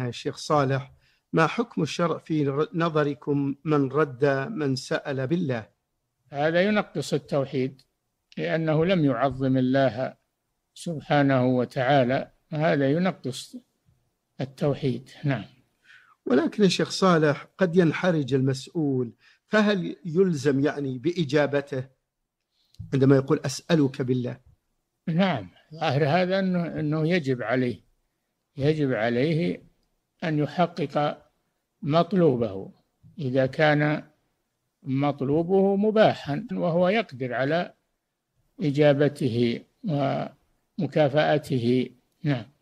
الشيخ صالح ما حكم الشرع في نظركم من رد من سأل بالله هذا ينقص التوحيد لأنه لم يعظم الله سبحانه وتعالى هذا ينقص التوحيد نعم ولكن الشيخ صالح قد ينحرج المسؤول فهل يلزم يعني بإجابته عندما يقول أسألك بالله نعم ظاهر هذا أنه, أنه يجب عليه يجب عليه أن يحقق مطلوبه إذا كان مطلوبه مباحا وهو يقدر على إجابته ومكافأته نعم